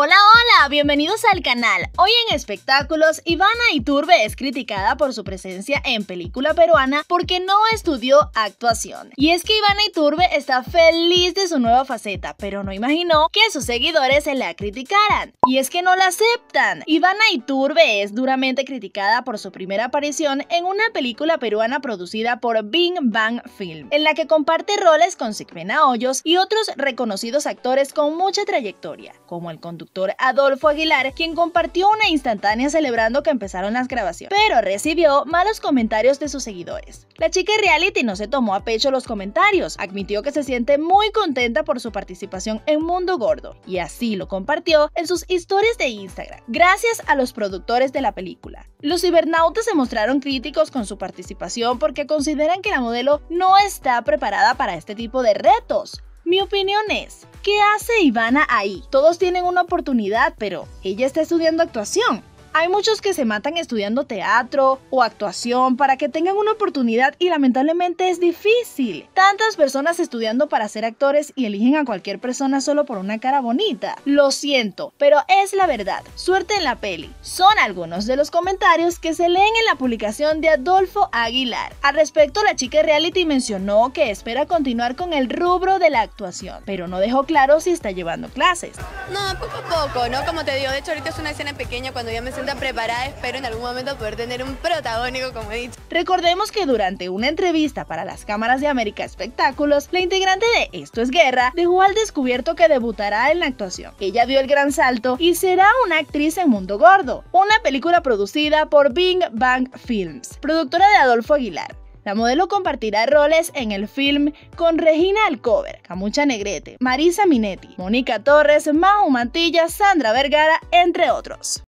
Hola, hola, bienvenidos al canal. Hoy en espectáculos, Ivana Iturbe es criticada por su presencia en película peruana porque no estudió actuación. Y es que Ivana Iturbe está feliz de su nueva faceta, pero no imaginó que sus seguidores se la criticaran. Y es que no la aceptan. Ivana Iturbe es duramente criticada por su primera aparición en una película peruana producida por Bing Bang Film, en la que comparte roles con Sigmena Hoyos y otros reconocidos actores con mucha trayectoria, como el conductor Adolfo Aguilar, quien compartió una instantánea celebrando que empezaron las grabaciones, pero recibió malos comentarios de sus seguidores. La chica reality no se tomó a pecho los comentarios, admitió que se siente muy contenta por su participación en Mundo Gordo, y así lo compartió en sus historias de Instagram, gracias a los productores de la película. Los cibernautas se mostraron críticos con su participación porque consideran que la modelo no está preparada para este tipo de retos. Mi opinión es, ¿Qué hace Ivana ahí? Todos tienen una oportunidad, pero ella está estudiando actuación. Hay muchos que se matan estudiando teatro o actuación para que tengan una oportunidad y lamentablemente es difícil. Tantas personas estudiando para ser actores y eligen a cualquier persona solo por una cara bonita. Lo siento, pero es la verdad. Suerte en la peli. Son algunos de los comentarios que se leen en la publicación de Adolfo Aguilar. Al respecto, la chica reality mencionó que espera continuar con el rubro de la actuación, pero no dejó claro si está llevando clases. No, poco a poco, ¿no? Como te digo, de hecho ahorita es una escena pequeña cuando ya me preparada, espero en algún momento poder tener un protagónico, como he dicho. Recordemos que durante una entrevista para las cámaras de América Espectáculos, la integrante de Esto es Guerra dejó al descubierto que debutará en la actuación. Ella dio el gran salto y será una actriz en Mundo Gordo, una película producida por Bing Bang Films, productora de Adolfo Aguilar. La modelo compartirá roles en el film con Regina Alcover, Camucha Negrete, Marisa Minetti, Mónica Torres, Mau Mantilla, Sandra Vergara, entre otros.